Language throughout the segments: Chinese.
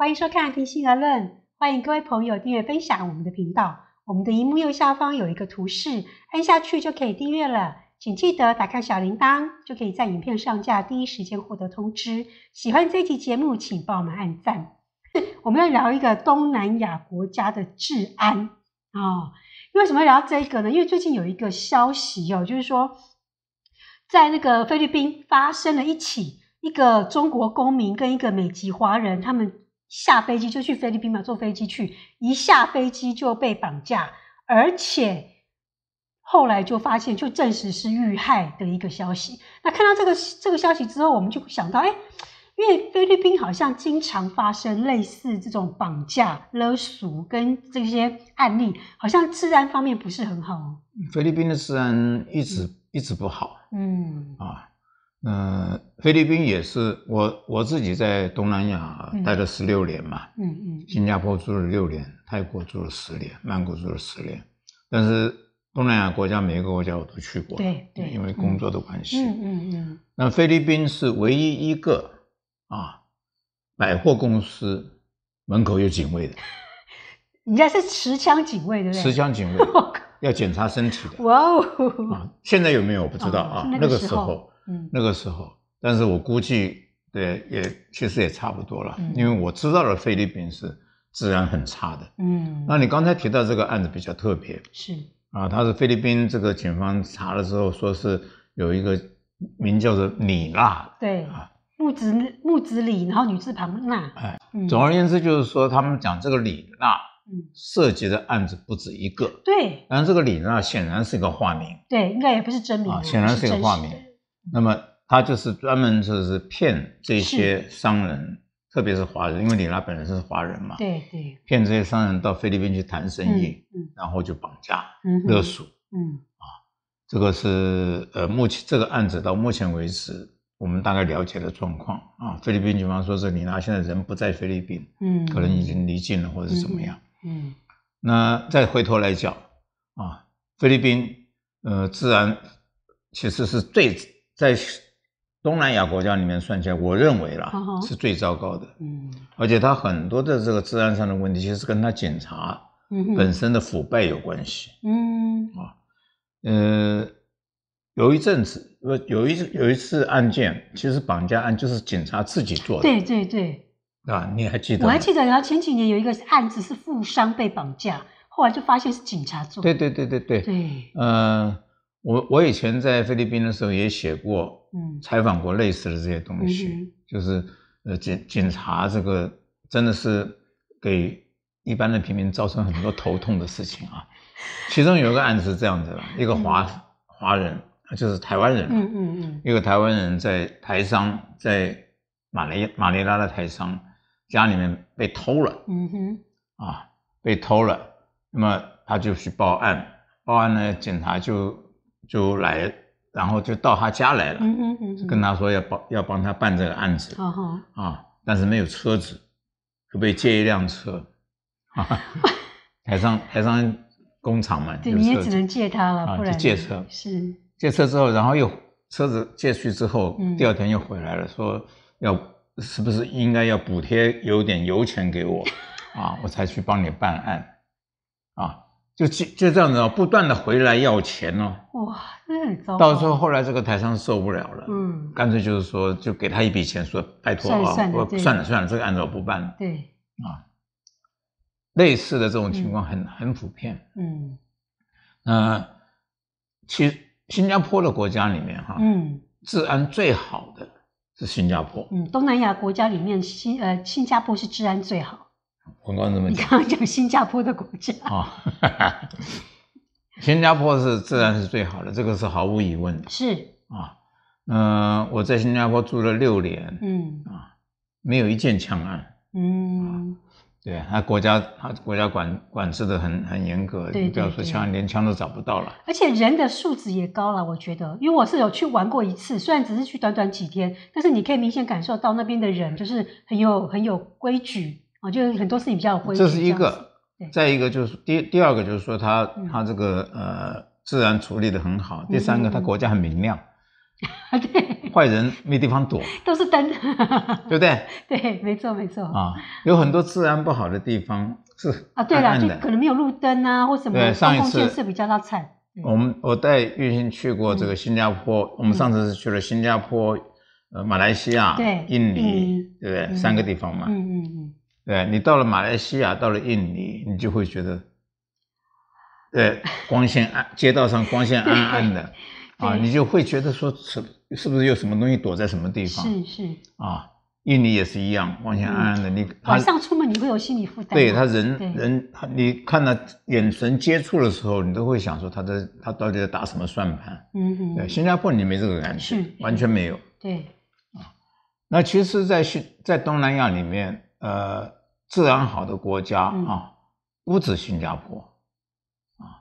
欢迎收看《听心而论》，欢迎各位朋友订阅分享我们的频道。我们的荧幕右下方有一个图示，按下去就可以订阅了。请记得打开小铃铛，就可以在影片上架第一时间获得通知。喜欢这期节目，请帮我们按赞。我们要聊一个东南亚国家的治安啊？为什么聊这个呢？因为最近有一个消息哦，就是说在那个菲律宾发生了一起，一个中国公民跟一个美籍华人他们。下飞机就去菲律宾嘛，坐飞机去，一下飞机就被绑架，而且后来就发现，就证实是遇害的一个消息。那看到这个这个消息之后，我们就想到，哎，因为菲律宾好像经常发生类似这种绑架、勒索跟这些案例，好像治安方面不是很好哦。菲律宾的治安一直一直不好，嗯啊。呃，菲律宾也是我我自己在东南亚待了十六年嘛，嗯嗯，新加坡住了六年，泰国住了十年，曼谷住了十年，但是东南亚国家每一个国家我都去过了，对对，因为工作的关系，嗯嗯嗯。那菲律宾是唯一一个啊，百货公司门口有警卫的，人家是持枪警卫，对不对？持枪警卫，要检查身体的，哇哦！啊，现在有没有我不知道啊，那个时候。嗯，那个时候，但是我估计，对，也其实也差不多了，因为我知道的菲律宾是治安很差的。嗯，那你刚才提到这个案子比较特别，是啊，他是菲律宾这个警方查的时候，说是有一个名叫做李娜，对啊，木子木子李，然后女字旁娜。哎，总而言之，就是说他们讲这个李娜，嗯，涉及的案子不止一个。对，但这个李娜显然是一个化名。对，应该也不是真名。啊，显然是一个化名。那么他就是专门就是骗这些商人，特别是华人，因为李娜本人是华人嘛，对对，骗这些商人到菲律宾去谈生意，嗯，然后就绑架勒索，嗯，啊，这个是呃目前这个案子到目前为止，我们大概了解的状况啊，菲律宾，比方说是李娜现在人不在菲律宾，嗯，可能已经离境了，或者是怎么样，嗯，那再回头来讲啊，菲律宾呃自然其实是最。在东南亚国家里面算起来，我认为啦是最糟糕的。嗯，而且他很多的这个治安上的问题，其实跟他警察本身的腐败有关系。嗯，啊，呃，有一阵子，有一有一次案件，其实绑架案就是警察自己做的。对对对。啊，你还记得？我还记得，然后前几年有一个案子是富商被绑架，后来就发现是警察做的。对对对对对。对。嗯。我我以前在菲律宾的时候也写过，嗯，采访过类似的这些东西，就是，呃，警警察这个真的是给一般的平民造成很多头痛的事情啊。其中有一个案子是这样子：的，一个华华人，就是台湾人，嗯嗯嗯，一个台湾人在台商在马尼马尼拉的台商家里面被偷了，嗯哼，啊，被偷了，那么他就去报案，报案呢，警察就。就来，然后就到他家来了，跟他说要帮要帮他办这个案子，啊，但是没有车子，可不可以借一辆车？啊，台上台上工厂嘛，对，你也只能借他了，不然借车是借车之后，然后又车子借去之后，第二天又回来了，说要是不是应该要补贴有点油钱给我，啊，我才去帮你办案，啊。就就就这样子哦，不断的回来要钱哦。哇，那很糟。到时候后来这个台商受不了了，嗯，干脆就是说，就给他一笔钱，说拜托啊，我算了算了，这个案子我不办了。对啊，类似的这种情况很很普遍。嗯，那实新加坡的国家里面哈，嗯，治安最好的是新加坡。嗯，东南亚国家里面，新呃新加坡是治安最好。观光怎么讲？你刚刚讲新加坡的国家啊，新加坡是自然是最好的，这个是毫无疑问的。是啊，嗯，我在新加坡住了六年，嗯啊，没有一件枪案，嗯啊，对他国家他国家管管制的很很严格，你不要说枪，连枪都找不到了。而且人的素质也高了，我觉得，因为我是有去玩过一次，虽然只是去短短几天，但是你可以明显感受到那边的人就是很有很有规矩。哦，就是很多事情比较灰这是一个。再一个就是第第二个就是说，他，他这个呃，治安处理的很好。第三个，他国家很明亮。啊，对。坏人没地方躲。都是灯，对不对？对，没错，没错。啊，有很多治安不好的地方是。啊，对了，就可能没有路灯啊，或什么对上一次比较那惨。我们我带玉新去过这个新加坡，我们上次是去了新加坡、呃马来西亚、印尼，对不对？三个地方嘛。嗯嗯嗯。对，你到了马来西亚，到了印尼，你就会觉得，对，光线暗，街道上光线暗暗的，啊，你就会觉得说，是是不是有什么东西躲在什么地方？是是啊，印尼也是一样，光线暗暗的。你晚上出门你会有心理负担。对，他人人，你看到眼神接触的时候，你都会想说，他在他到底在打什么算盘？嗯嗯。对，新加坡你没这个感觉，完全没有。对啊，那其实，在新在东南亚里面。呃，治安好的国家啊，不止新加坡啊，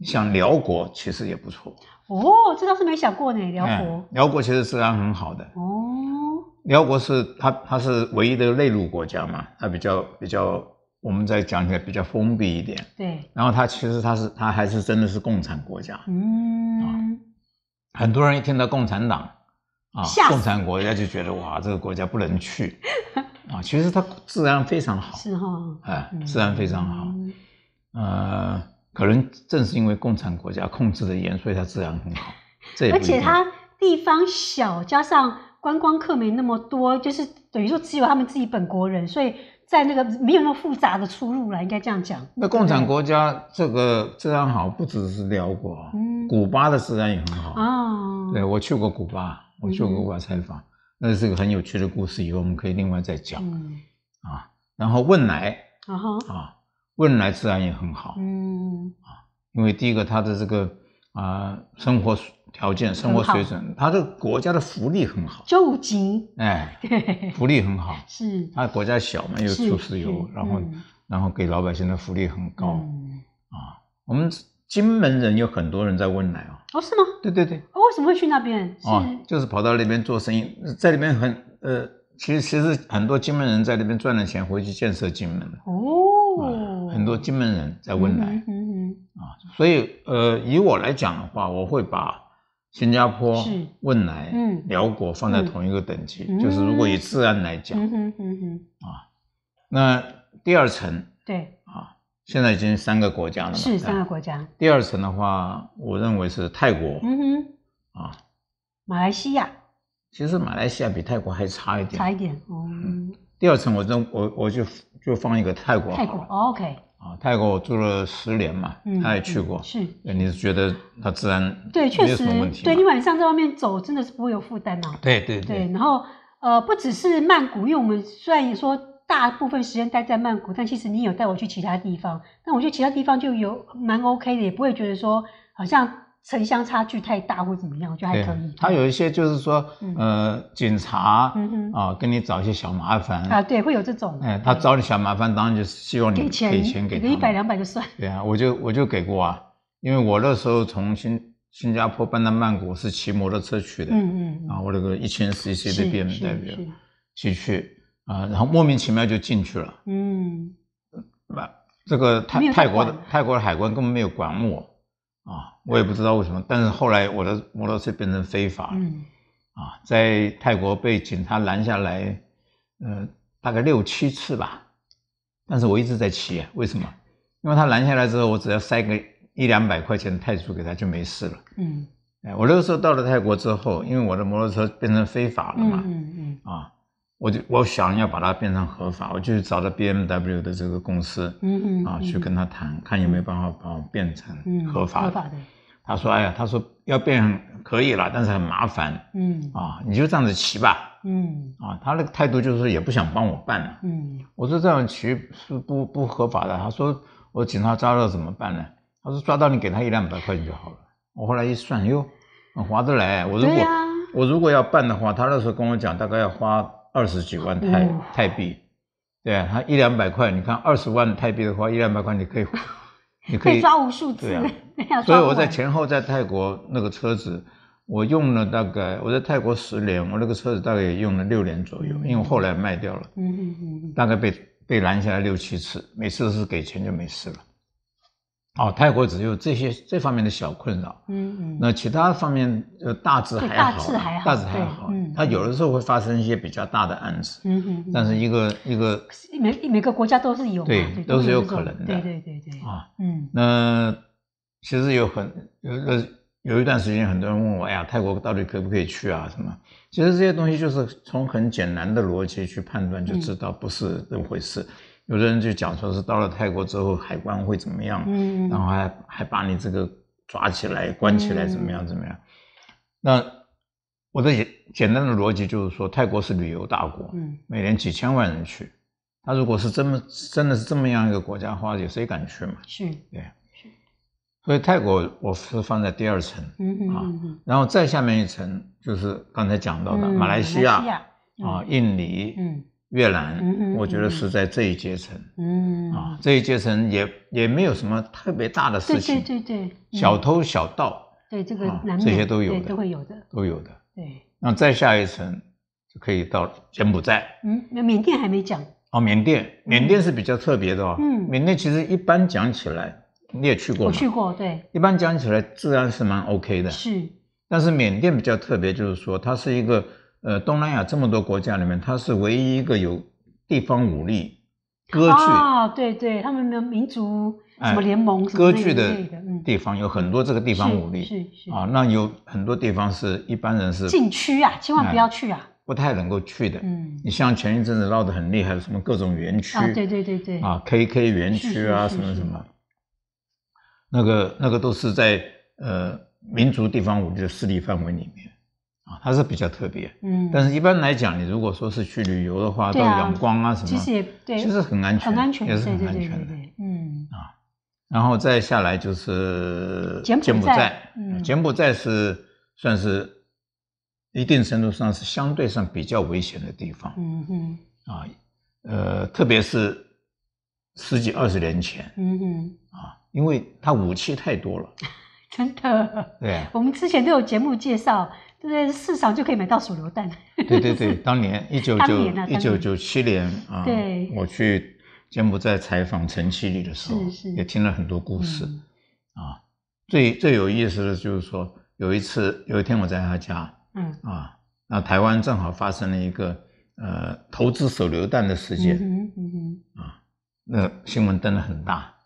像辽国其实也不错。哦，这倒是没想过呢，辽国。辽国其实治安很好的。哦。辽国是它，它是唯一的内陆国家嘛，它比较比较，我们在讲起来比较封闭一点。对。然后它其实它是，它还是真的是共产国家。嗯。啊，很多人一听到共产党啊，共产国家就觉得哇，这个国家不能去。啊，其实它自然非常好，是哈，哎，自然非常好，呃，可能正是因为共产国家控制的严，所以它自然很好。而且它地方小，加上观光客没那么多，就是等于说只有他们自己本国人，所以在那个没有那么复杂的出入了，应该这样讲。那共产国家这个自然好，不只是辽国，嗯，古巴的自然也很好啊。对，我去过古巴，我去过古巴采访。那是个很有趣的故事，以后我们可以另外再讲。啊，然后问来啊，啊，问来自然也很好。嗯啊，因为第一个他的这个啊生活条件、生活水准，他的国家的福利很好。救济哎，福利很好。是，他国家小嘛，又出石油，然后然后给老百姓的福利很高。啊，我们。金门人有很多人在问来哦哦是吗？对对对，为什么会去那边？哦，就是跑到那边做生意，在那边很呃，其实其实很多金门人在那边赚了钱，回去建设金门哦，很多金门人在问来。嗯嗯啊，所以呃，以我来讲的话，我会把新加坡、汶莱、嗯，辽国放在同一个等级，就是如果以治安来讲，嗯嗯嗯嗯啊，那第二层对。现在已经三个国家了，嘛，是三个国家。第二层的话，我认为是泰国。嗯哼。啊，马来西亚。其实马来西亚比泰国还差一点。差一点嗯。第二层，我认，我我就就放一个泰国。泰国，OK。啊，泰国我住了十年嘛，他也去过。是。你是觉得他自然？对，确实。对，你晚上在外面走，真的是不会有负担啊。对对对。然后呃，不只是曼谷，因为我们虽然也说。大部分时间待在曼谷，但其实你有带我去其他地方。那我觉得其他地方就有蛮 OK 的，也不会觉得说好像城乡差距太大或怎么样，我觉得还可以。他有一些就是说，呃，警察啊，跟你找一些小麻烦啊，对，会有这种。哎，他找你小麻烦，当然就是希望你给钱，给钱给一百两百就算。对啊，我就我就给过啊，因为我那时候从新新加坡搬到曼谷是骑摩托车去的，嗯嗯，啊，我那个一千 CC 的论代表去去。啊，然后莫名其妙就进去了。嗯，那这个泰泰国泰国的海关根本没有管我啊，我也不知道为什么。但是后来我的摩托车变成非法了。嗯，啊，在泰国被警察拦下来，呃，大概六七次吧。但是我一直在骑，为什么？因为他拦下来之后，我只要塞个一两百块钱泰铢给他就没事了。嗯，我那个时候到了泰国之后，因为我的摩托车变成非法了嘛。嗯嗯啊。我就我想要把它变成合法，我就找到 B M W 的这个公司，嗯嗯啊，去跟他谈，看有没有办法把我变成合法的。他说：“哎呀，他说要变可以了，但是很麻烦。”嗯啊，你就这样子骑吧。嗯啊，他那个态度就是说也不想帮我办了。嗯，我说这样骑是不不合法的。他说：“我警察抓到怎么办呢？”他说：“抓到你给他一两百块钱就好了。”我后来一算，哟，划得来。我如果我如果要办的话，他那时候跟我讲大概要花。二十几万泰泰币，对啊，他一两百块，你看二十万泰币的话，一两百块你可以，你可以抓无数次，啊，所以我在前后在泰国那个车子，我用了大概我在泰国十年，我那个车子大概也用了六年左右，因为后来卖掉了，大概被被拦下来六七次，每次都是给钱就没事了。哦，泰国只有这些这方面的小困扰，嗯嗯，那其他方面呃大致还好，大致还好，对，嗯，他有的时候会发生一些比较大的案子，嗯嗯，但是一个一个每每个国家都是有，对，都是有可能的，对对对对，啊，嗯，那其实有很有有有一段时间，很多人问我，哎呀，泰国到底可不可以去啊？什么？其实这些东西就是从很简单的逻辑去判断，就知道不是那么回事。有的人就讲说是到了泰国之后海关会怎么样，嗯，然后还还把你这个抓起来关起来怎么样怎么样？那我的简单的逻辑就是说，泰国是旅游大国，嗯，每年几千万人去，他如果是这么真的是这么样一个国家话，有谁敢去嘛？是，对，是，所以泰国我是放在第二层，嗯啊，然后再下面一层就是刚才讲到的马来西亚啊，印尼，嗯。越南，我觉得是在这一阶层，嗯啊，这一阶层也也没有什么特别大的事情，对对对对，小偷小盗，对这个这些都有的，都会有的，都有的。对，那再下一层就可以到柬埔寨，嗯，那缅甸还没讲哦，缅甸缅甸是比较特别的哦，嗯，缅甸其实一般讲起来你也去过，我去过，对，一般讲起来治安是蛮 OK 的，是，但是缅甸比较特别，就是说它是一个。呃，东南亚这么多国家里面，它是唯一一个有地方武力割据啊，对对，他们的民族什么联盟、割据的地方有很多，这个地方武力是啊，那有很多地方是一般人是禁区啊，千万不要去啊，不太能够去的。嗯，你像前一阵子闹得很厉害的什么各种园区，对对对对，啊，K K 园区啊，什么什么，那个那个都是在呃民族地方武力的势力范围里面。啊，它是比较特别，嗯，但是一般来讲，你如果说是去旅游的话，到阳光啊什么，其实对，其实很安全，很安全，也是很安全的，嗯啊，然后再下来就是柬埔寨，柬埔寨是算是一定程度上是相对上比较危险的地方，嗯嗯啊，呃，特别是十几二十年前，嗯嗯啊，因为它武器太多了，真的，对，我们之前都有节目介绍。就在市场就可以买到手榴弹。对对对，当年一九九一九九七年啊，对，我去柬埔寨采访陈启礼的时候，也听了很多故事啊。最最有意思的就是说，有一次有一天我在他家，嗯啊，那台湾正好发生了一个呃投资手榴弹的事件，嗯哼，啊，那新闻登的很大。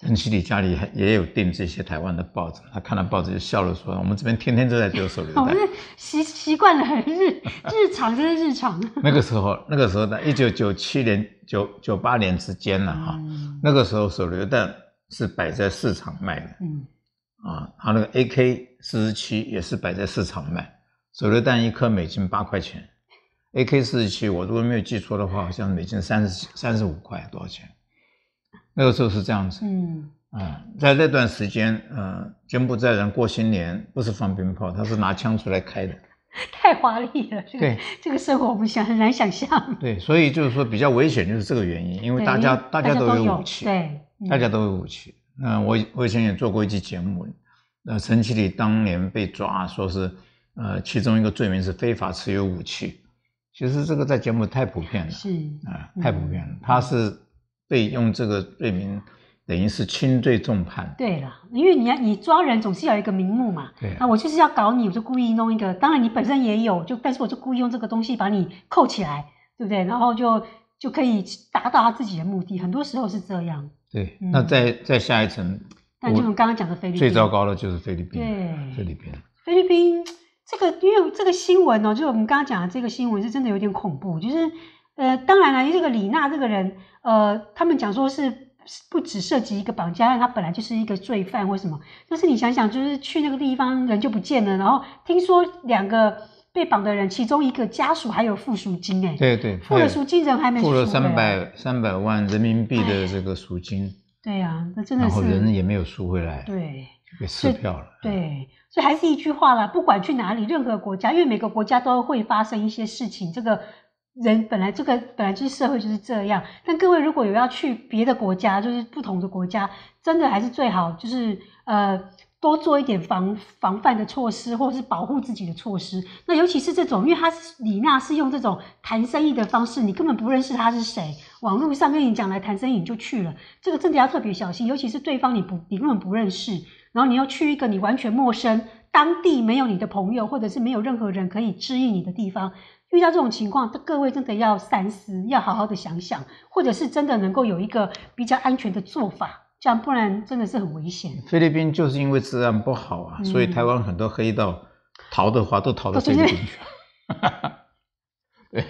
陈启礼家里还也有订这些台湾的报纸，他看到报纸就笑了，说：“我们这边天天都在丢手榴弹。”我是习习惯了，日日常就是日常。那个时候，那个时候在一九九七年、九九八年之间呢，哈，那个时候手榴弹是摆在市场卖的，嗯，啊，他那个 AK 四十七也是摆在市场卖，手榴弹一颗美金八块钱，AK 四十七我如果没有记错的话，好像美金三十三十五块，多少钱？那个时候是这样子，嗯啊，在那段时间，呃，柬埔寨人过新年，不是放鞭炮，他是拿枪出来开的，太华丽了，对，这个生活我不想很难想象。对，所以就是说比较危险，就是这个原因，因为大家大家都有武器，对，大家都有武器。那我我以前也做过一期节目，那陈其礼当年被抓，说是呃，其中一个罪名是非法持有武器，其实这个在节目太普遍了，是啊，太普遍了，他是。被用这个罪名，等于是轻罪重判。对了，因为你要你抓人总是要有一个名目嘛。对啊，我就是要搞你，我就故意弄一个。当然你本身也有，就但是我就故意用这个东西把你扣起来，对不对？然后就就可以达到他自己的目的。很多时候是这样。对，那再再下一层，但就我刚刚讲的菲律宾，最糟糕的就是菲律宾。对，菲律宾。菲律宾这个，因为这个新闻哦，就是我们刚刚讲的这个新闻是真的有点恐怖，就是。呃，当然了，这个李娜这个人，呃，他们讲说是不只涉及一个绑架，案，他本来就是一个罪犯或什么。但是你想想，就是去那个地方人就不见了，然后听说两个被绑的人，其中一个家属还有付赎金哎。对对，付了赎金人还没。付了三百三百万人民币的这个赎金。对啊，那真的。是，然后人也没有赎回来。对，就被撕票了。对，所以还是一句话啦，不管去哪里，任何国家，因为每个国家都会发生一些事情，这个。人本来这个本来就是社会就是这样，但各位如果有要去别的国家，就是不同的国家，真的还是最好就是呃多做一点防防范的措施，或者是保护自己的措施。那尤其是这种，因为他李娜是用这种谈生意的方式，你根本不认识他是谁，网络上跟你讲来谈生意你就去了，这个真的要特别小心。尤其是对方你不你根本不认识，然后你要去一个你完全陌生、当地没有你的朋友，或者是没有任何人可以指引你的地方。遇到这种情况，各位真的要三思，要好好的想想，或者是真的能够有一个比较安全的做法，这样不然真的是很危险。菲律宾就是因为治安不好啊，所以台湾很多黑道逃的话都逃到菲律宾去了，哈 哈，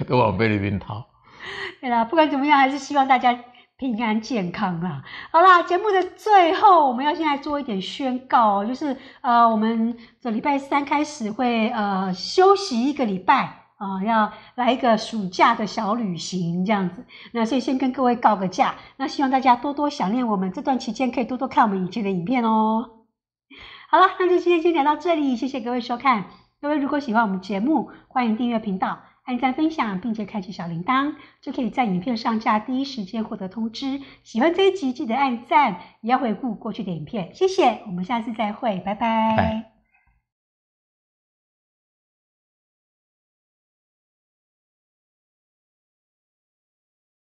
都往菲律宾逃。对啦，不管怎么样，还是希望大家平安健康啦。好啦，节目的最后，我们要现在做一点宣告，就是呃，我们这礼拜三开始会呃休息一个礼拜。啊，要来一个暑假的小旅行这样子，那所以先跟各位告个假，那希望大家多多想念我们这段期间，可以多多看我们以前的影片哦。好了，那就今天先聊到这里，谢谢各位收看。各位如果喜欢我们节目，欢迎订阅频道、按赞分享，并且开启小铃铛，就可以在影片上架第一时间获得通知。喜欢这一集记得按赞，也要回顾过去的影片。谢谢，我们下次再会，拜拜。